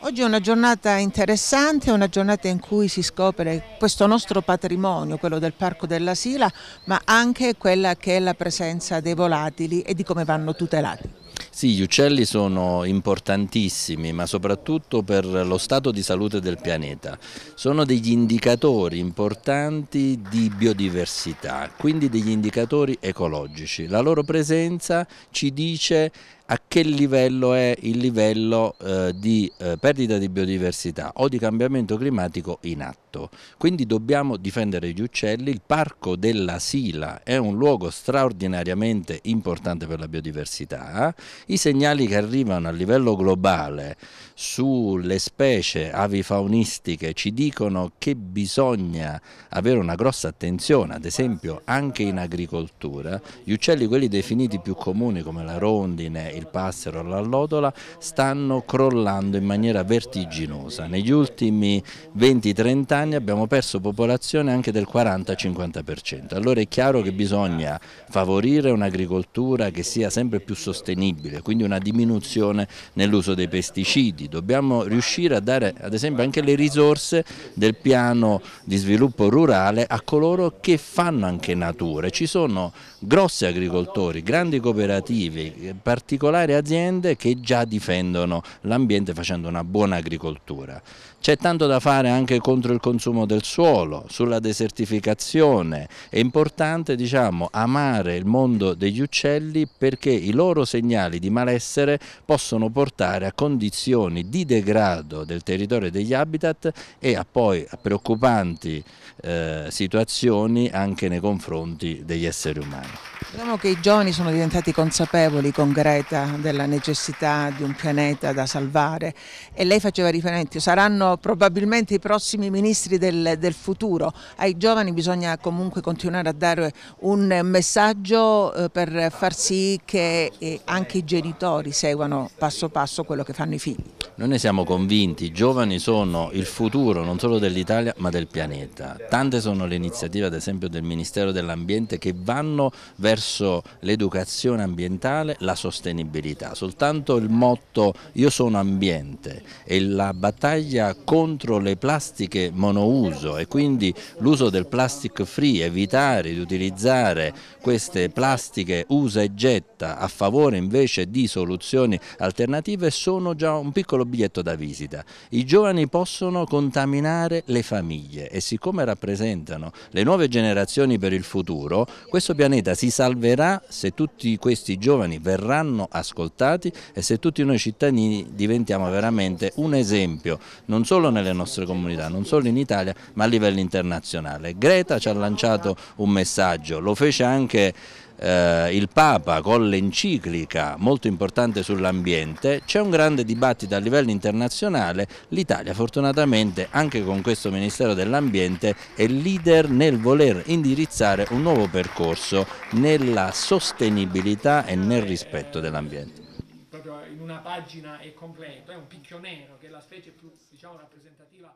Oggi è una giornata interessante, una giornata in cui si scopre questo nostro patrimonio, quello del Parco della Sila, ma anche quella che è la presenza dei volatili e di come vanno tutelati. Sì, gli uccelli sono importantissimi, ma soprattutto per lo stato di salute del pianeta. Sono degli indicatori importanti di biodiversità, quindi degli indicatori ecologici. La loro presenza ci dice a che livello è il livello eh, di eh, perdita di biodiversità o di cambiamento climatico in atto. Quindi dobbiamo difendere gli uccelli, il parco della Sila è un luogo straordinariamente importante per la biodiversità, i segnali che arrivano a livello globale sulle specie avifaunistiche ci dicono che bisogna avere una grossa attenzione, ad esempio anche in agricoltura, gli uccelli quelli definiti più comuni come la rondine, il passero, la lodola stanno crollando in maniera vertiginosa. Negli ultimi 20-30 anni abbiamo perso popolazione anche del 40-50%. Allora è chiaro che bisogna favorire un'agricoltura che sia sempre più sostenibile, climatica, quindi una diminuzione nell'uso dei pesticidi. Dobbiamo riuscire a dare ad esempio anche le risorse del piano di sviluppo rurale a coloro che fanno anche natura. Ci sono grossi agricoltori, grandi cooperative, particolari aziende che già difendono l'ambiente facendo una buona agricoltura. C'è tanto da fare anche contro il consumo del suolo, sulla desertificazione, è importante diciamo, amare il mondo degli uccelli perché i loro segnali di di malessere possono portare a condizioni di degrado del territorio e degli habitat e a poi a preoccupanti eh, situazioni anche nei confronti degli esseri umani. Diciamo che i giovani sono diventati consapevoli con Greta della necessità di un pianeta da salvare e lei faceva riferimento, saranno probabilmente i prossimi ministri del, del futuro. Ai giovani bisogna comunque continuare a dare un messaggio eh, per far sì che eh, anche i genitori seguano passo passo quello che fanno i figli. Noi ne siamo convinti, i giovani sono il futuro non solo dell'Italia ma del pianeta. Tante sono le iniziative ad esempio del Ministero dell'Ambiente che vanno verso l'educazione ambientale, la sostenibilità. Soltanto il motto io sono ambiente e la battaglia contro le plastiche monouso e quindi l'uso del plastic free, evitare di utilizzare queste plastiche usa e getta a favore invece di soluzioni alternative sono già un piccolo biglietto da visita. I giovani possono contaminare le famiglie e siccome rappresentano le nuove generazioni per il futuro, questo pianeta si salverà se tutti questi giovani verranno ascoltati e se tutti noi cittadini diventiamo veramente un esempio, non solo nelle nostre comunità, non solo in Italia, ma a livello internazionale. Greta ci ha lanciato un messaggio, lo fece anche eh, il Papa con l'enciclica molto importante sull'ambiente, c'è un grande dibattito a livello internazionale, l'Italia fortunatamente anche con questo Ministero dell'Ambiente è leader nel voler indirizzare un nuovo percorso nella sostenibilità e nel rispetto dell'ambiente. Proprio in una pagina è completo, è un picchio nero che è la specie più diciamo, rappresentativa.